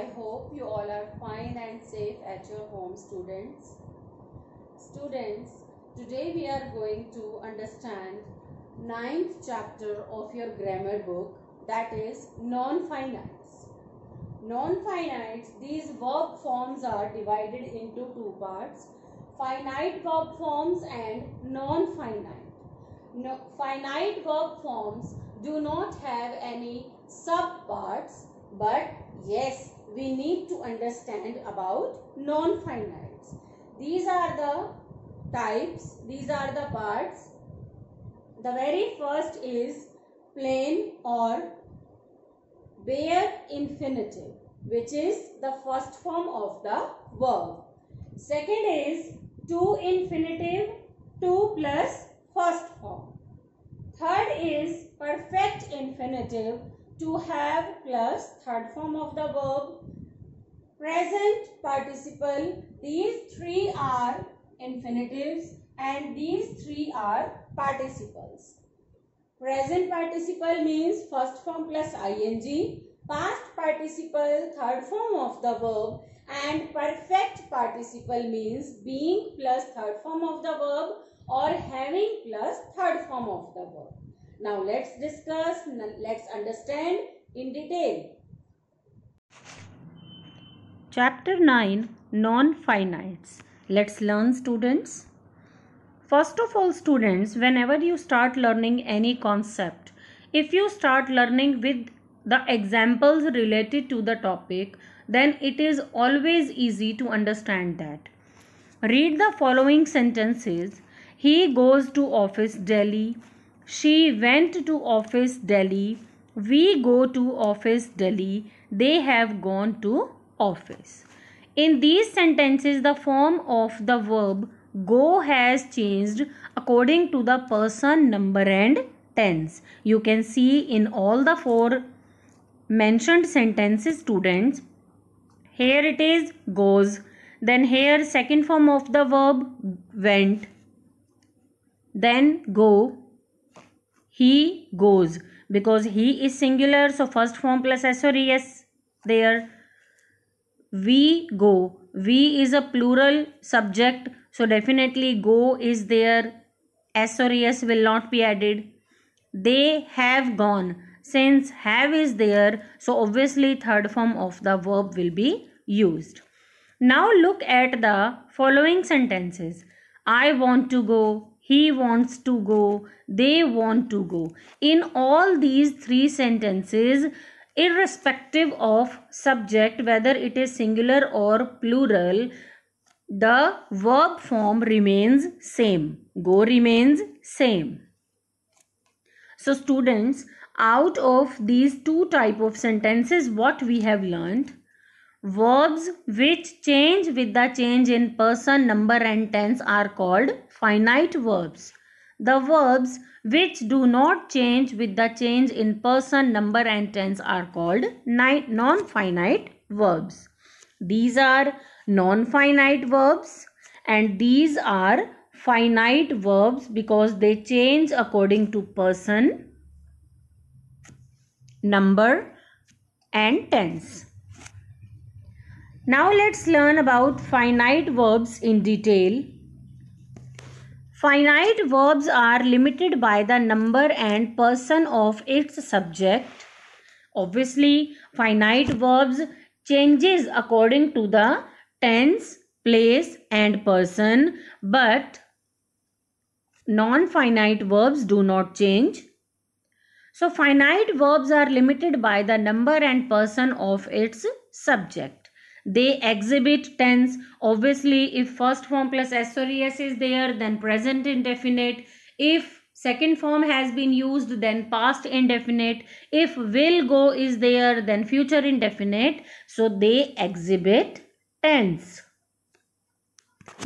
I hope you all are fine and safe at your home students. Students, today we are going to understand ninth chapter of your grammar book that is non-finites. Non-finites, these verb forms are divided into two parts. Finite verb forms and non-finite. No, finite verb forms do not have any sub-parts, but yes we need to understand about non-finites. These are the types, these are the parts. The very first is plain or bare infinitive which is the first form of the verb. Second is to infinitive, to plus first form. Third is perfect infinitive, to have plus third form of the verb present participle these three are infinitives and these three are participles present participle means first form plus ing past participle third form of the verb and perfect participle means being plus third form of the verb or having plus third form of the verb now let's discuss, let's understand in detail. Chapter 9 Non-Finites. Let's learn students. First of all students, whenever you start learning any concept, if you start learning with the examples related to the topic, then it is always easy to understand that. Read the following sentences. He goes to office daily she went to office delhi we go to office delhi they have gone to office in these sentences the form of the verb go has changed according to the person number and tense you can see in all the four mentioned sentences students here it is goes then here second form of the verb went then go he goes because he is singular so first form plus sores there we go we is a plural subject so definitely go is there sores will not be added they have gone since have is there so obviously third form of the verb will be used now look at the following sentences i want to go he wants to go, they want to go. In all these three sentences, irrespective of subject, whether it is singular or plural, the verb form remains same. Go remains same. So students, out of these two type of sentences, what we have learned? Verbs which change with the change in person, number and tense are called finite verbs. The verbs which do not change with the change in person, number and tense are called non-finite verbs. These are non-finite verbs and these are finite verbs because they change according to person, number and tense. Now let's learn about finite verbs in detail. Finite verbs are limited by the number and person of its subject. Obviously, finite verbs changes according to the tense, place and person but non-finite verbs do not change. So finite verbs are limited by the number and person of its subject they exhibit tense obviously if first form plus sorius is there then present indefinite if second form has been used then past indefinite if will go is there then future indefinite so they exhibit tense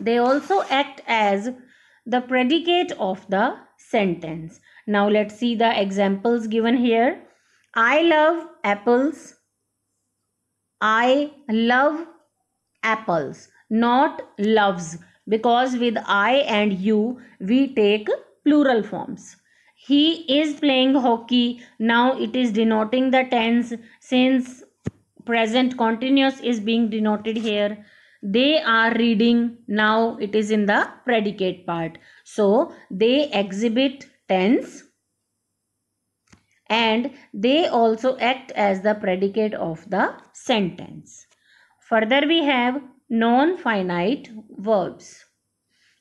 they also act as the predicate of the sentence now let's see the examples given here i love apples I love apples, not loves, because with I and you we take plural forms. He is playing hockey. Now it is denoting the tense since present continuous is being denoted here. They are reading. Now it is in the predicate part. So they exhibit tense and they also act as the predicate of the sentence. Further, we have non-finite verbs.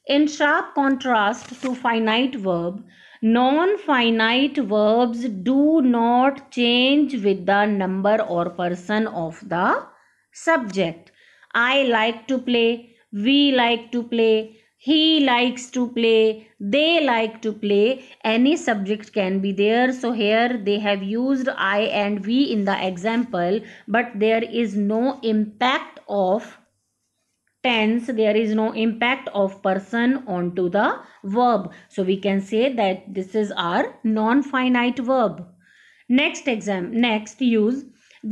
In sharp contrast to finite verb, non-finite verbs do not change with the number or person of the subject. I like to play, we like to play, he likes to play they like to play any subject can be there so here they have used i and we in the example but there is no impact of tense there is no impact of person onto the verb so we can say that this is our non finite verb next exam next use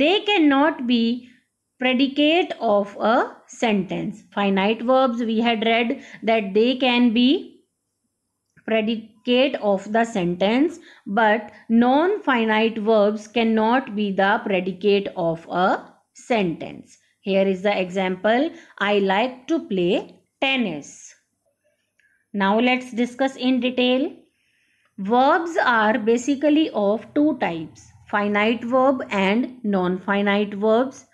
they cannot be predicate of a sentence. Finite verbs, we had read that they can be predicate of the sentence, but non finite verbs cannot be the predicate of a sentence. Here is the example I like to play tennis. Now let's discuss in detail. Verbs are basically of two types finite verb and non finite verbs.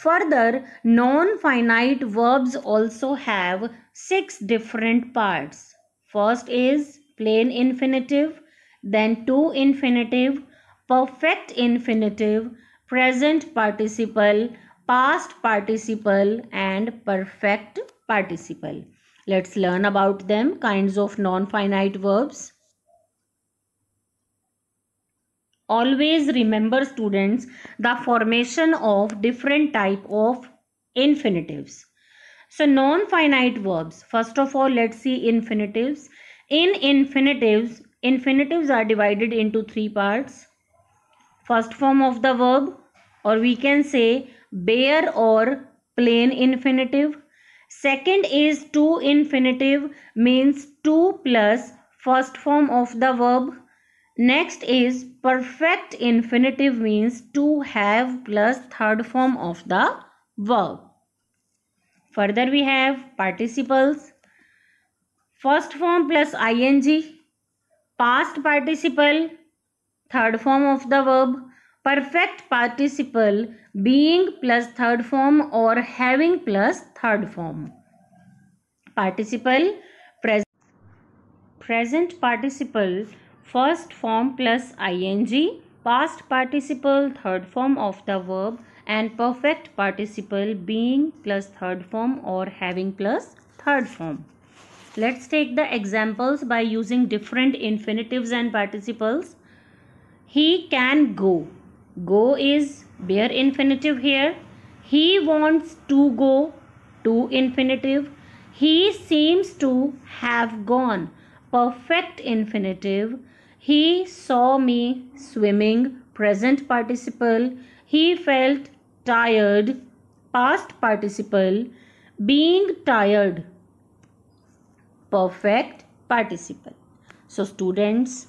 Further, non-finite verbs also have six different parts. First is plain infinitive, then to infinitive, perfect infinitive, present participle, past participle and perfect participle. Let's learn about them, kinds of non-finite verbs. always remember students the formation of different type of infinitives so non-finite verbs first of all let's see infinitives in infinitives infinitives are divided into three parts first form of the verb or we can say bare or plain infinitive second is to infinitive means to plus first form of the verb Next is perfect infinitive means to have plus third form of the verb. Further we have participles, first form plus ing, past participle, third form of the verb, perfect participle being plus third form or having plus third form. Participle, present, present participle first form plus ing, past participle third form of the verb and perfect participle being plus third form or having plus third form. Let's take the examples by using different infinitives and participles. He can go. Go is bare infinitive here. He wants to go. To infinitive. He seems to have gone. Perfect infinitive. He saw me swimming, present participle. He felt tired, past participle. Being tired, perfect participle. So, students,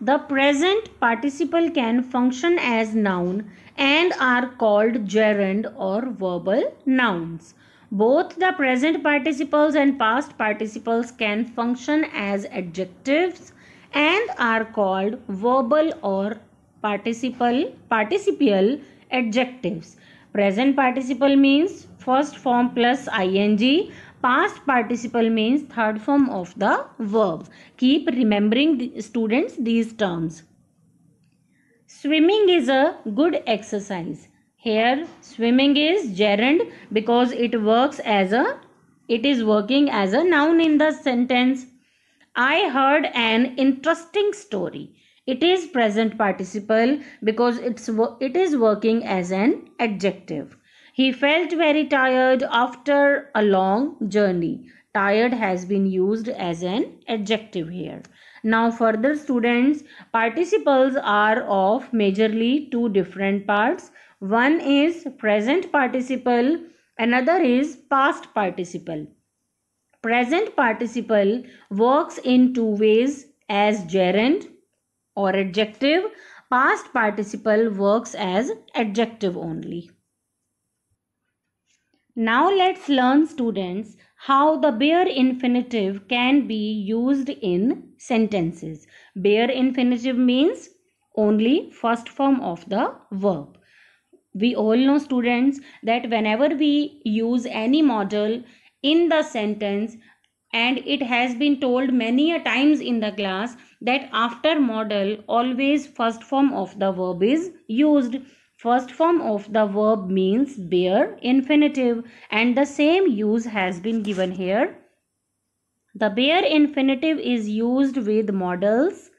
the present participle can function as noun and are called gerund or verbal nouns. Both the present participles and past participles can function as adjectives and are called verbal or participle participial adjectives. Present participle means first form plus ing. Past participle means third form of the verb. Keep remembering the students these terms. Swimming is a good exercise. Here swimming is gerund because it works as a it is working as a noun in the sentence. I heard an interesting story. It is present participle because it's it is working as an adjective. He felt very tired after a long journey. Tired has been used as an adjective here. Now further students, participles are of majorly two different parts. One is present participle, another is past participle present participle works in two ways as gerund or adjective past participle works as adjective only now let's learn students how the bare infinitive can be used in sentences. Bare infinitive means only first form of the verb. We all know students that whenever we use any model in the sentence and it has been told many a times in the class that after modal always first form of the verb is used first form of the verb means bare infinitive and the same use has been given here the bare infinitive is used with models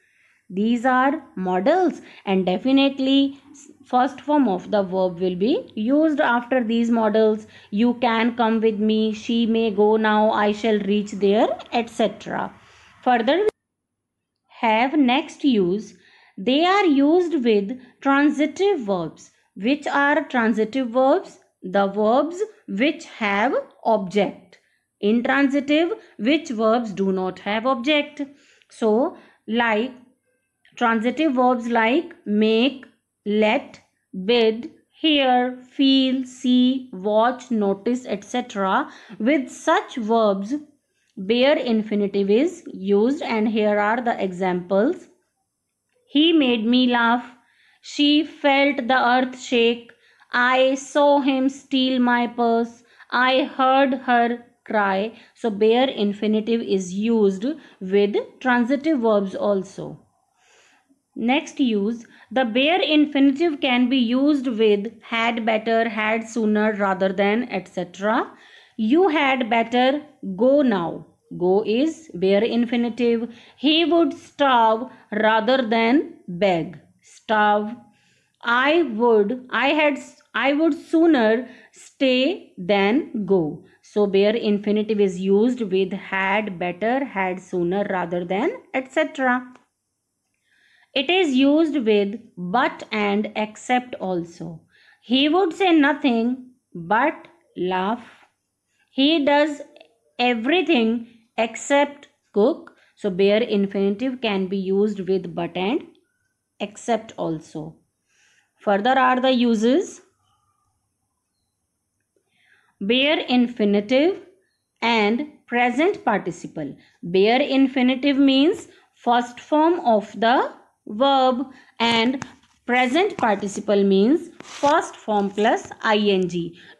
these are models and definitely first form of the verb will be used after these models you can come with me she may go now i shall reach there etc further have next use they are used with transitive verbs which are transitive verbs the verbs which have object intransitive which verbs do not have object so like Transitive verbs like make, let, bid, hear, feel, see, watch, notice, etc. With such verbs, bare infinitive is used and here are the examples. He made me laugh. She felt the earth shake. I saw him steal my purse. I heard her cry. So bare infinitive is used with transitive verbs also. Next use the bare infinitive can be used with had better, had sooner rather than etc. You had better go now. Go is bare infinitive. He would starve rather than beg. Starve. I would, I had, I would sooner stay than go. So bare infinitive is used with had better, had sooner rather than etc. It is used with but and except also. He would say nothing but laugh. He does everything except cook. So, bare infinitive can be used with but and except also. Further are the uses. Bare infinitive and present participle. Bare infinitive means first form of the verb and present participle means first form plus ing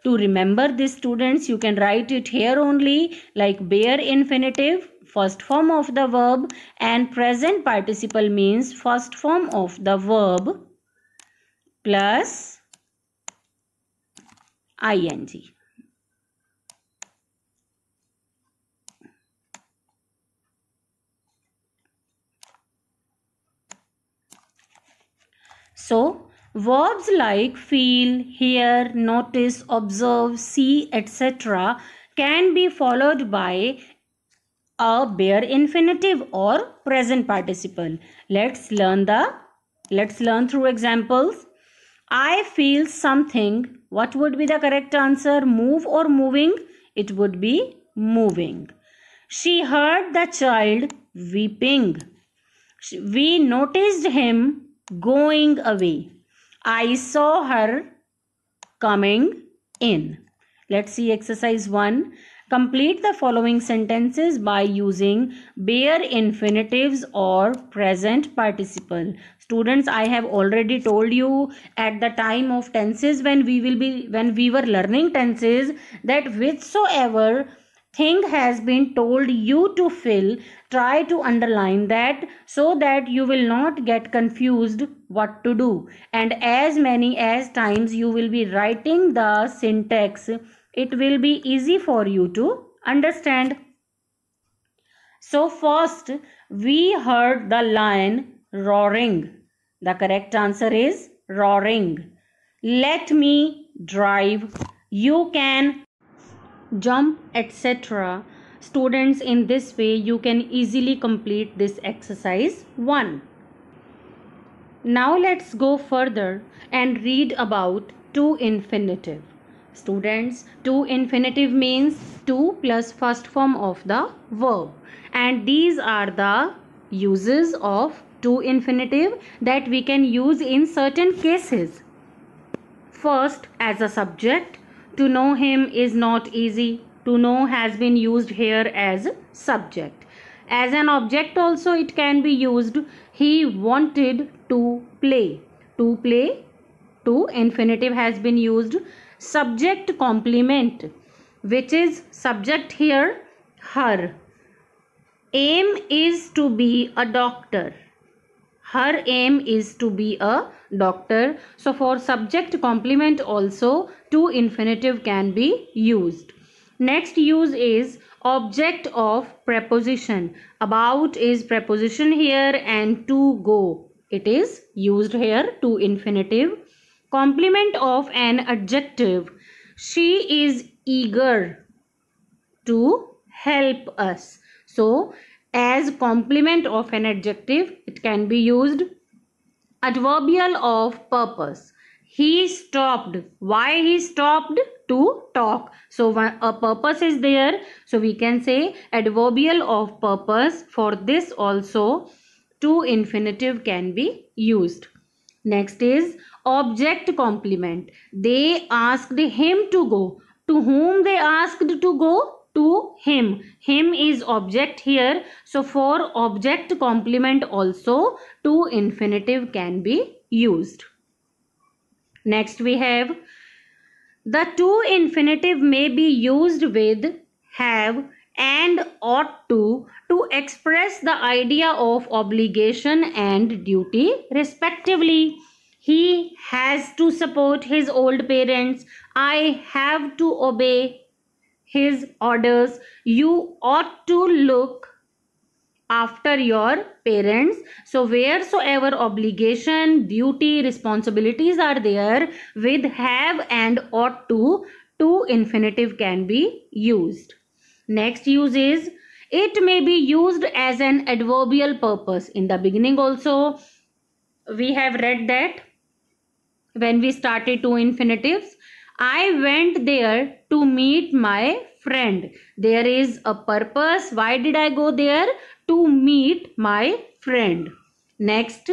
to remember this students you can write it here only like bare infinitive first form of the verb and present participle means first form of the verb plus ing So, verbs like feel, hear, notice, observe, see, etc. can be followed by a bare infinitive or present participle. Let's learn the let's learn through examples. I feel something. What would be the correct answer? Move or moving? It would be moving. She heard the child weeping. We noticed him going away. I saw her coming in. Let's see exercise 1. Complete the following sentences by using bare infinitives or present participle. Students, I have already told you at the time of tenses when we will be when we were learning tenses that whichsoever thing has been told you to fill, try to underline that so that you will not get confused what to do. And as many as times you will be writing the syntax, it will be easy for you to understand. So first, we heard the lion roaring. The correct answer is roaring. Let me drive. You can jump etc students in this way you can easily complete this exercise 1 now let's go further and read about to infinitive Students, to infinitive means to plus first form of the verb. And these are the uses of to infinitive that we can use in certain cases. First, as a subject, to know him is not easy. To know has been used here as subject. As an object also it can be used. He wanted to play. To play, to infinitive has been used. Subject complement which is subject here her. Aim is to be a doctor her aim is to be a doctor. So for subject complement also to infinitive can be used. Next use is object of preposition. About is preposition here and to go. It is used here to infinitive. Complement of an adjective. She is eager to help us. So as complement of an adjective it can be used adverbial of purpose he stopped why he stopped to talk so a purpose is there so we can say adverbial of purpose for this also two infinitive can be used next is object complement they asked him to go to whom they asked to go to him him is object here so for object complement also to infinitive can be used next we have the to infinitive may be used with have and ought to to express the idea of obligation and duty respectively he has to support his old parents i have to obey his orders you ought to look after your parents so wheresoever obligation duty responsibilities are there with have and ought to to infinitive can be used next use is it may be used as an adverbial purpose in the beginning also we have read that when we started two infinitives I went there to meet my friend. There is a purpose. Why did I go there? To meet my friend. Next,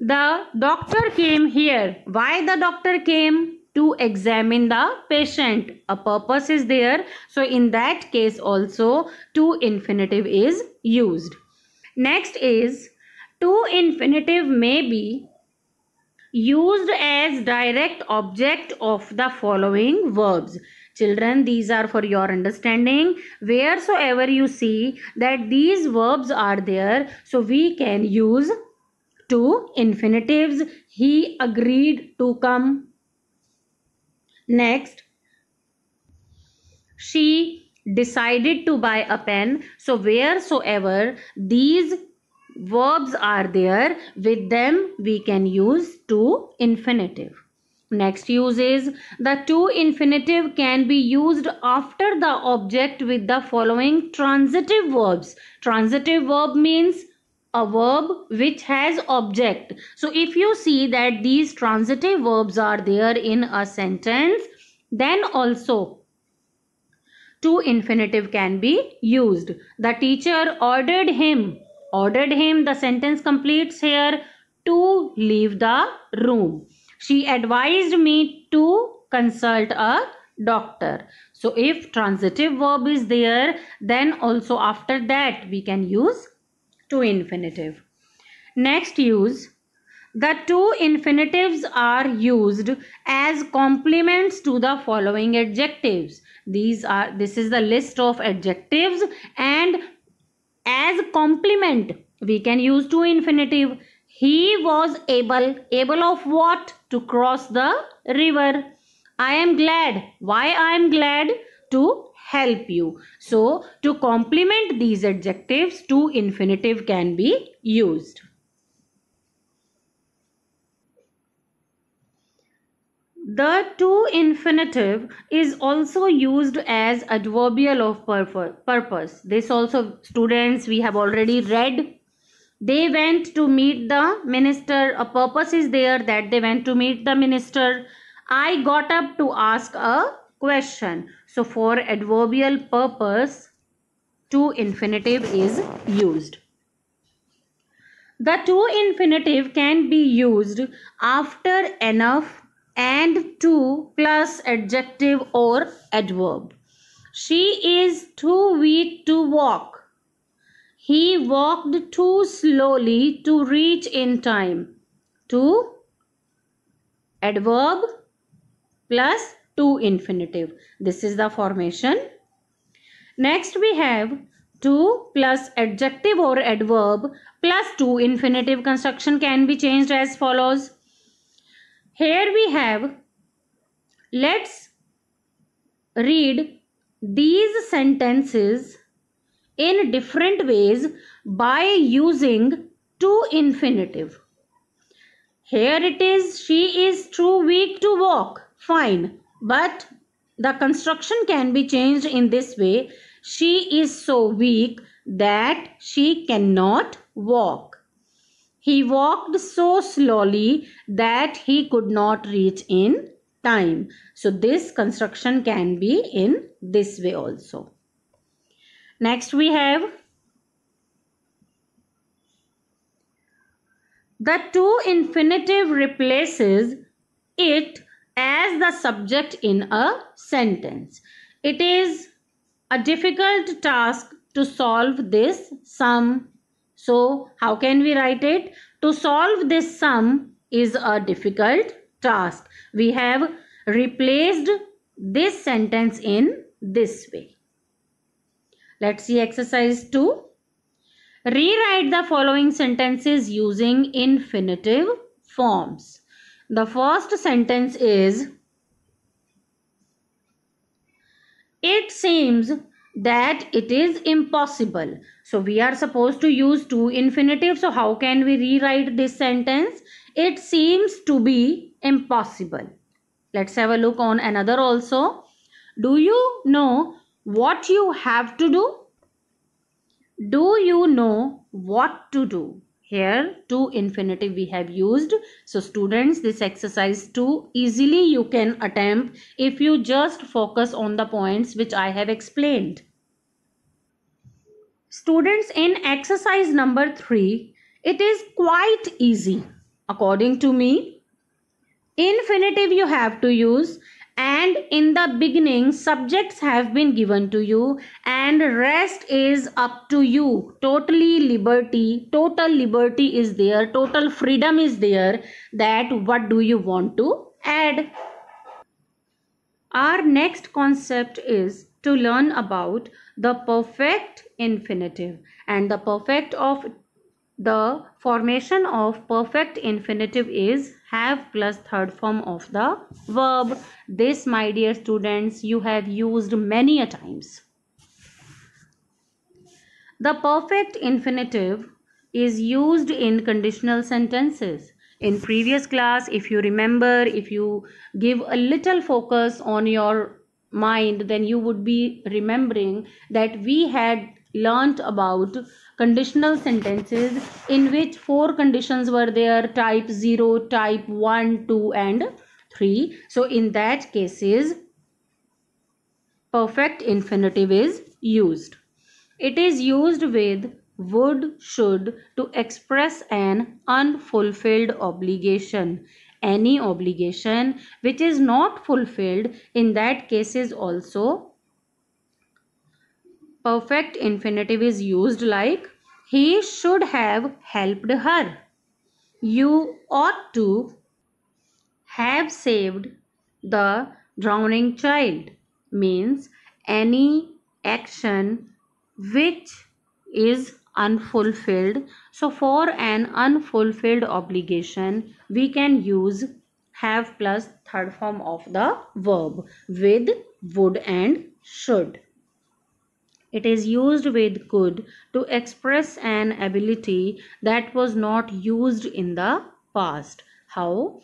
the doctor came here. Why the doctor came? To examine the patient. A purpose is there. So, in that case, also, to infinitive is used. Next is to infinitive may be used as direct object of the following verbs children these are for your understanding wheresoever you see that these verbs are there so we can use two infinitives he agreed to come next she decided to buy a pen so wheresoever these verbs are there with them we can use to infinitive next use is the to infinitive can be used after the object with the following transitive verbs transitive verb means a verb which has object so if you see that these transitive verbs are there in a sentence then also to infinitive can be used the teacher ordered him ordered him, the sentence completes here, to leave the room. She advised me to consult a doctor. So if transitive verb is there, then also after that we can use to infinitive. Next use. The two infinitives are used as complements to the following adjectives. These are this is the list of adjectives and as complement we can use to infinitive he was able able of what to cross the river i am glad why i am glad to help you so to complement these adjectives to infinitive can be used The to infinitive is also used as adverbial of purpose. This also students we have already read. They went to meet the minister. A purpose is there that they went to meet the minister. I got up to ask a question. So for adverbial purpose, to infinitive is used. The to infinitive can be used after enough and to plus adjective or adverb. She is too weak to walk. He walked too slowly to reach in time. To adverb plus to infinitive. This is the formation. Next we have to plus adjective or adverb plus to infinitive construction can be changed as follows here we have, let's read these sentences in different ways by using to infinitive. Here it is, she is too weak to walk. Fine, but the construction can be changed in this way. She is so weak that she cannot walk. He walked so slowly that he could not reach in time. So this construction can be in this way also. Next we have the two infinitive replaces it as the subject in a sentence. It is a difficult task to solve this sum, so how can we write it? To solve this sum is a difficult task. We have replaced this sentence in this way. Let's see exercise 2. Rewrite the following sentences using infinitive forms. The first sentence is It seems that it is impossible. So we are supposed to use two infinitives. So how can we rewrite this sentence? It seems to be impossible. Let's have a look on another also. Do you know what you have to do? Do you know what to do? here to infinitive we have used so students this exercise 2 easily you can attempt if you just focus on the points which i have explained students in exercise number 3 it is quite easy according to me infinitive you have to use and in the beginning subjects have been given to you and rest is up to you totally liberty total liberty is there total freedom is there that what do you want to add our next concept is to learn about the perfect infinitive and the perfect of the formation of perfect infinitive is have plus third form of the verb this my dear students you have used many a times the perfect infinitive is used in conditional sentences in previous class if you remember if you give a little focus on your mind then you would be remembering that we had learnt about conditional sentences in which four conditions were there type 0 type 1 2 and 3 so in that cases perfect infinitive is used it is used with would should to express an unfulfilled obligation any obligation which is not fulfilled in that case is also perfect infinitive is used like he should have helped her. You ought to have saved the drowning child means any action which is unfulfilled. So for an unfulfilled obligation we can use have plus third form of the verb with would and should. It is used with could to express an ability that was not used in the past. How?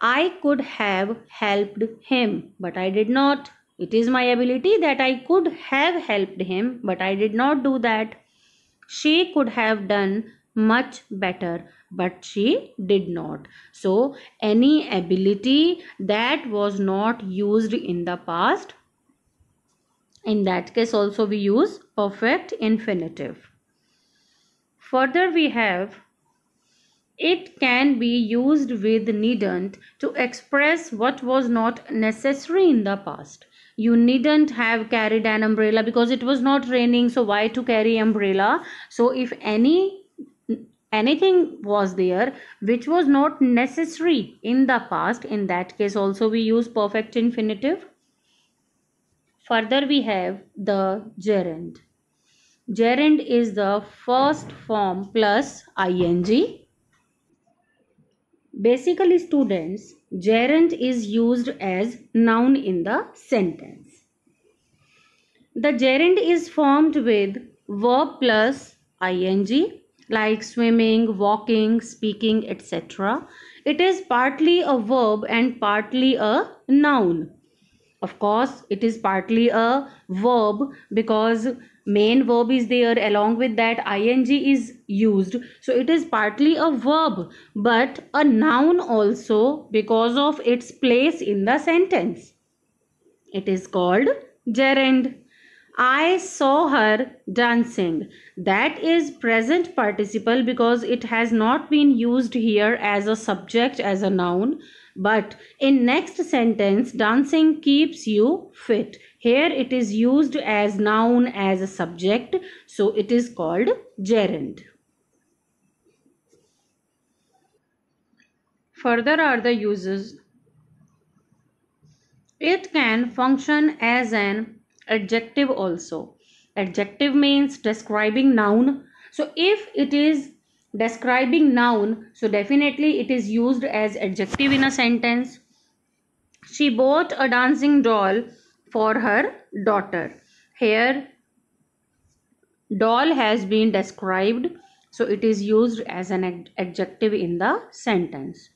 I could have helped him, but I did not. It is my ability that I could have helped him, but I did not do that. She could have done much better, but she did not. So, any ability that was not used in the past in that case also we use perfect infinitive. Further we have it can be used with needn't to express what was not necessary in the past. You needn't have carried an umbrella because it was not raining so why to carry umbrella? So if any anything was there which was not necessary in the past in that case also we use perfect infinitive Further, we have the gerund. Gerund is the first form plus ing. Basically, students, gerund is used as noun in the sentence. The gerund is formed with verb plus ing like swimming, walking, speaking, etc. It is partly a verb and partly a noun of course it is partly a verb because main verb is there along with that ing is used so it is partly a verb but a noun also because of its place in the sentence it is called gerund I saw her dancing. That is present participle because it has not been used here as a subject, as a noun, but in next sentence, dancing keeps you fit. Here it is used as noun as a subject. So it is called gerund. Further are the uses. It can function as an adjective also. Adjective means describing noun. So if it is describing noun so definitely it is used as adjective in a sentence she bought a dancing doll for her daughter here doll has been described so it is used as an adjective in the sentence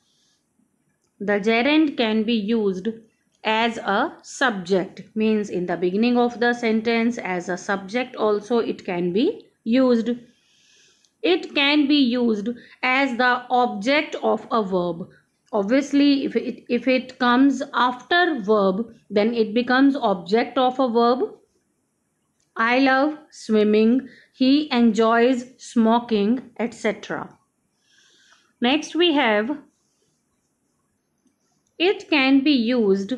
the gerund can be used as a subject means in the beginning of the sentence as a subject also it can be used it can be used as the object of a verb obviously if it if it comes after verb then it becomes object of a verb i love swimming he enjoys smoking etc next we have it can be used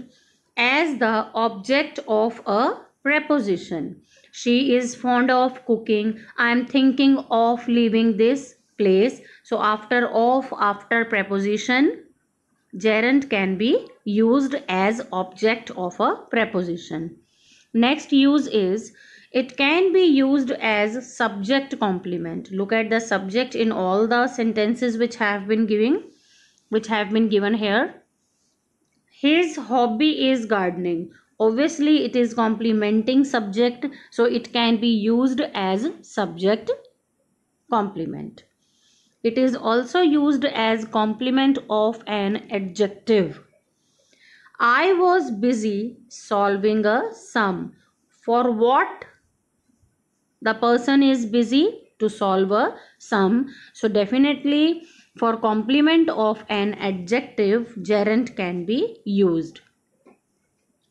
as the object of a preposition she is fond of cooking i am thinking of leaving this place so after of after preposition gerund can be used as object of a preposition next use is it can be used as subject complement look at the subject in all the sentences which have been giving which have been given here his hobby is gardening obviously it is complementing subject so it can be used as subject complement it is also used as complement of an adjective i was busy solving a sum for what the person is busy to solve a sum so definitely for complement of an adjective gerund can be used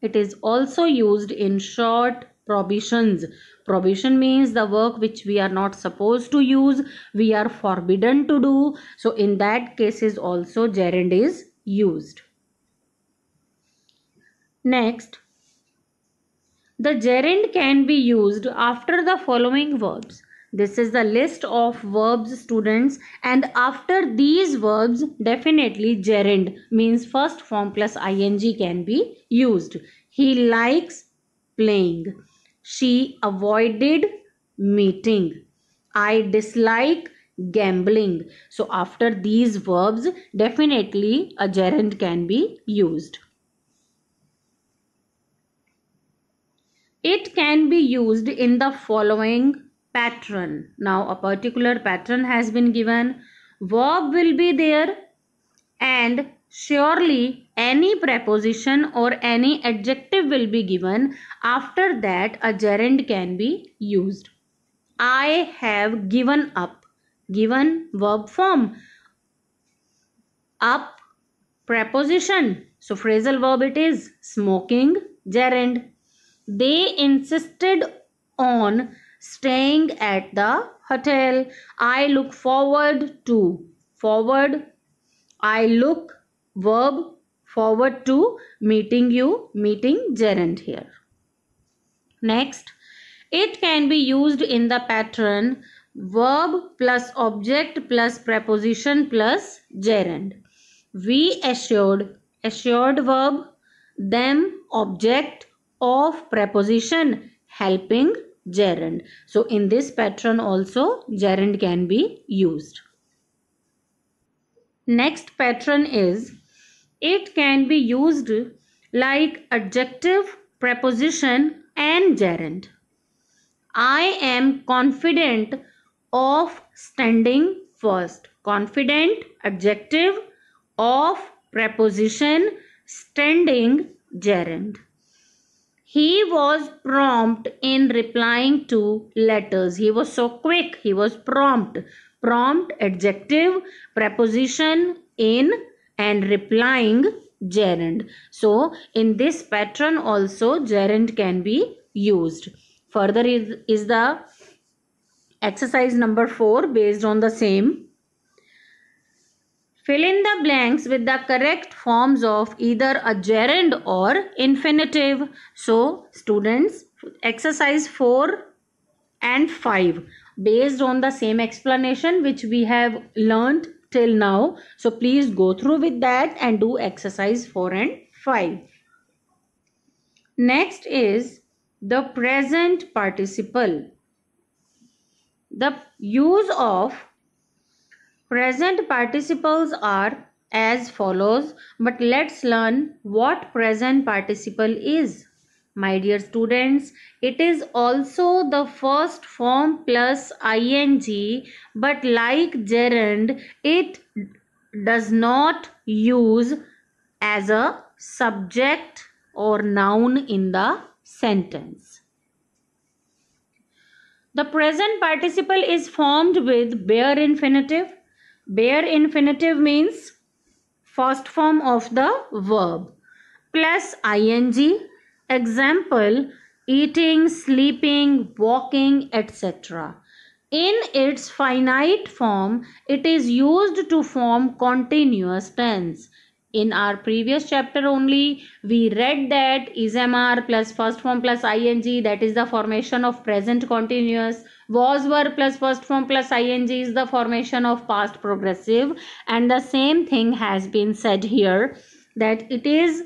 it is also used in short prohibitions. Prohibition means the work which we are not supposed to use, we are forbidden to do. So in that cases also gerund is used. Next, the gerund can be used after the following verbs this is the list of verbs students and after these verbs definitely gerund means first form plus ing can be used. He likes playing. She avoided meeting. I dislike gambling. So after these verbs definitely a gerund can be used. It can be used in the following pattern. Now a particular pattern has been given. Verb will be there and surely any preposition or any adjective will be given. After that a gerund can be used. I have given up. Given verb form. Up preposition. So phrasal verb it is. Smoking gerund. They insisted on staying at the hotel. I look forward to. Forward. I look. Verb. Forward to meeting you. Meeting gerund here. Next. It can be used in the pattern verb plus object plus preposition plus gerund. We assured, assured verb, them object of preposition helping gerund. So in this pattern also gerund can be used. Next pattern is it can be used like adjective, preposition and gerund. I am confident of standing first. Confident, adjective, of, preposition, standing, gerund he was prompt in replying to letters. He was so quick. He was prompt. Prompt, adjective, preposition, in, and replying, gerund. So, in this pattern also, gerund can be used. Further is, is the exercise number 4 based on the same Fill in the blanks with the correct forms of either a gerund or infinitive. So, students, exercise 4 and 5 based on the same explanation which we have learned till now. So, please go through with that and do exercise 4 and 5. Next is the present participle. The use of Present participles are as follows, but let's learn what present participle is. My dear students, it is also the first form plus ing, but like gerund, it does not use as a subject or noun in the sentence. The present participle is formed with bare infinitive Bare infinitive means first form of the verb plus ing. Example, eating, sleeping, walking, etc. In its finite form, it is used to form continuous tense. In our previous chapter only, we read that is MR plus first form plus ing that is the formation of present continuous was were plus first form plus ing is the formation of past progressive and the same thing has been said here that it is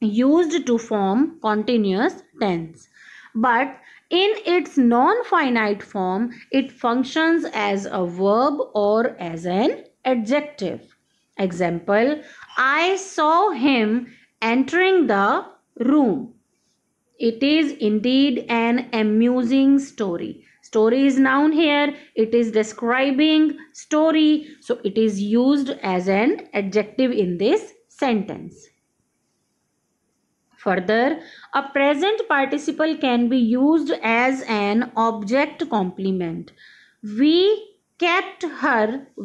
used to form continuous tense but in its non-finite form it functions as a verb or as an adjective example i saw him entering the room it is indeed an amusing story story is noun here it is describing story so it is used as an adjective in this sentence Further, a present participle can be used as an object complement. We kept her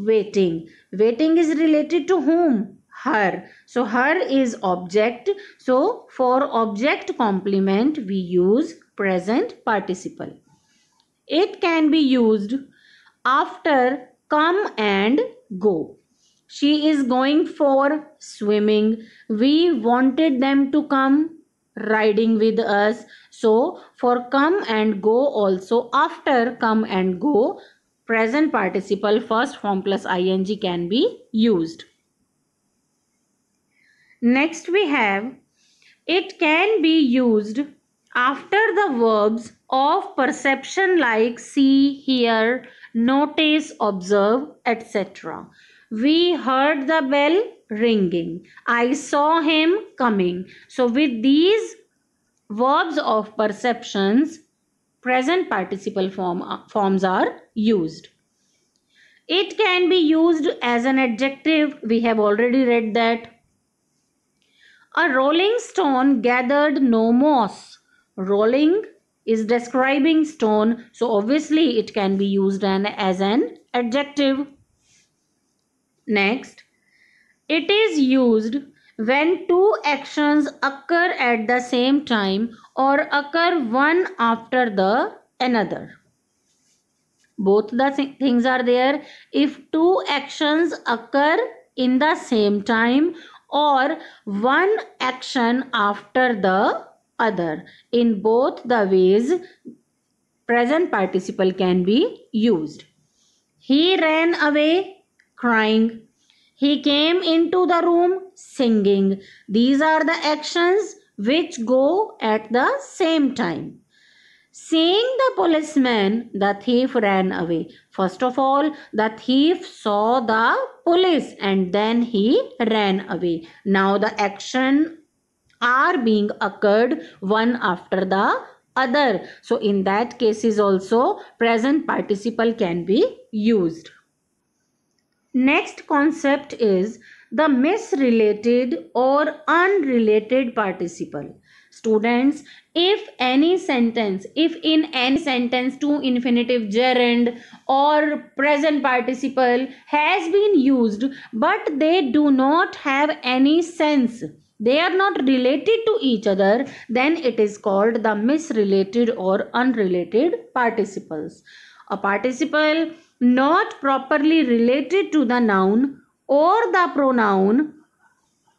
waiting. Waiting is related to whom? Her. So, her is object. So, for object complement, we use present participle. It can be used after come and go. She is going for swimming. We wanted them to come riding with us. So for come and go also after come and go present participle first form plus ing can be used. Next we have it can be used after the verbs of perception like see, hear, notice, observe, etc. We heard the bell ringing. I saw him coming. So, with these verbs of perceptions, present participle form, uh, forms are used. It can be used as an adjective. We have already read that. A rolling stone gathered no moss. Rolling is describing stone so obviously it can be used an, as an adjective next it is used when two actions occur at the same time or occur one after the another both the things are there if two actions occur in the same time or one action after the other. In both the ways, present participle can be used. He ran away crying. He came into the room singing. These are the actions which go at the same time. Seeing the policeman, the thief ran away. First of all, the thief saw the police and then he ran away. Now the action are being occurred one after the other. So in that cases also present participle can be used. Next concept is the misrelated or unrelated participle. Students, if any sentence, if in any sentence to infinitive gerund or present participle has been used but they do not have any sense they are not related to each other then it is called the misrelated or unrelated participles a participle not properly related to the noun or the pronoun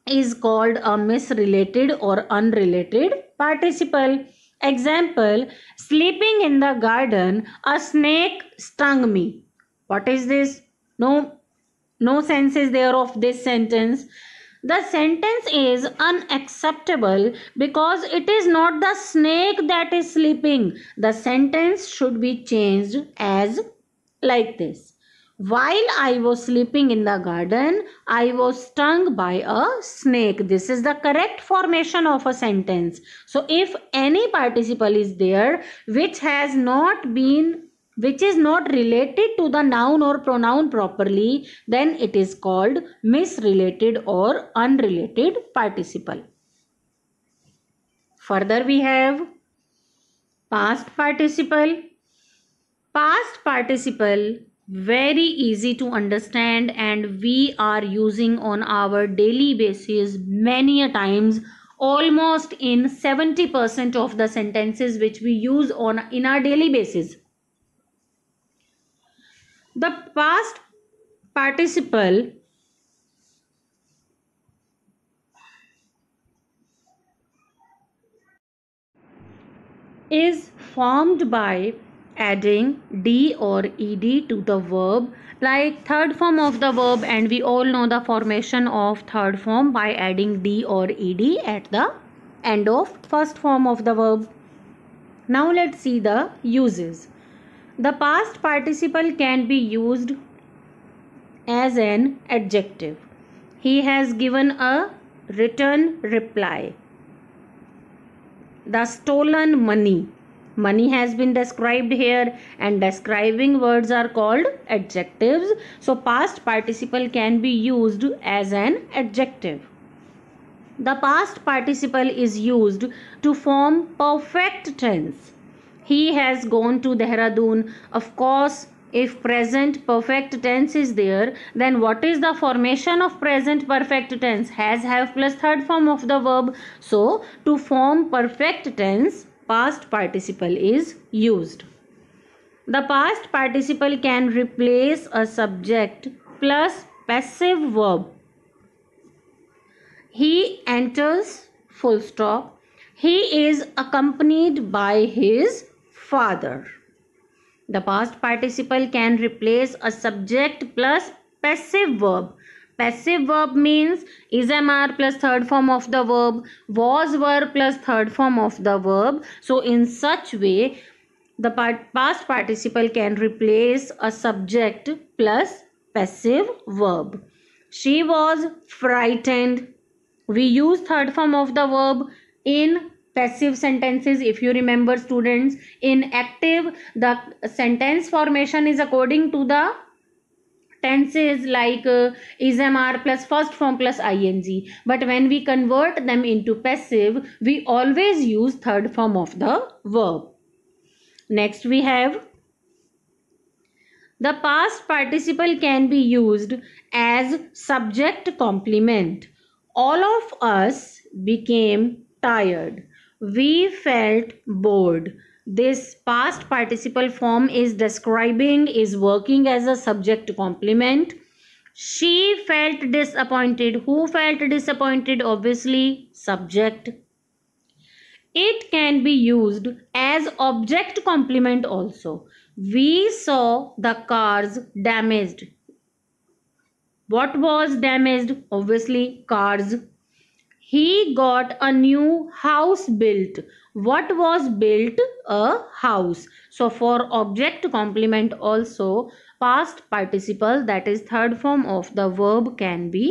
is called a misrelated or unrelated participle example sleeping in the garden a snake stung me what is this no no sense is there of this sentence the sentence is unacceptable because it is not the snake that is sleeping. The sentence should be changed as like this. While I was sleeping in the garden, I was stung by a snake. This is the correct formation of a sentence. So, if any participle is there which has not been which is not related to the noun or pronoun properly, then it is called misrelated or unrelated participle. Further, we have past participle. Past participle very easy to understand and we are using on our daily basis many a times almost in 70% of the sentences which we use on in our daily basis the past participle is formed by adding d or ed to the verb like third form of the verb and we all know the formation of third form by adding d or ed at the end of first form of the verb now let's see the uses the past participle can be used as an adjective. He has given a written reply. The stolen money. Money has been described here and describing words are called adjectives. So past participle can be used as an adjective. The past participle is used to form perfect tense he has gone to Dehradun. Of course, if present perfect tense is there, then what is the formation of present perfect tense? Has, have plus third form of the verb. So, to form perfect tense, past participle is used. The past participle can replace a subject plus passive verb. He enters full stop. He is accompanied by his father. The past participle can replace a subject plus passive verb. Passive verb means is MR plus third form of the verb, was were plus third form of the verb. So in such way, the past participle can replace a subject plus passive verb. She was frightened. We use third form of the verb in passive sentences if you remember students in active the sentence formation is according to the tenses like uh, ismr plus first form plus ing but when we convert them into passive we always use third form of the verb next we have the past participle can be used as subject complement all of us became tired we felt bored. This past participle form is describing, is working as a subject complement. She felt disappointed. Who felt disappointed? Obviously, subject. It can be used as object complement also. We saw the cars damaged. What was damaged? Obviously, cars he got a new house built what was built a house so for object complement also past participle that is third form of the verb can be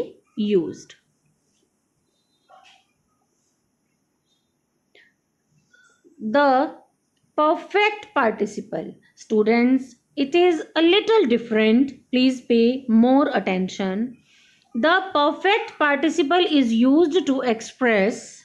used the perfect participle students it is a little different please pay more attention the perfect participle is used to express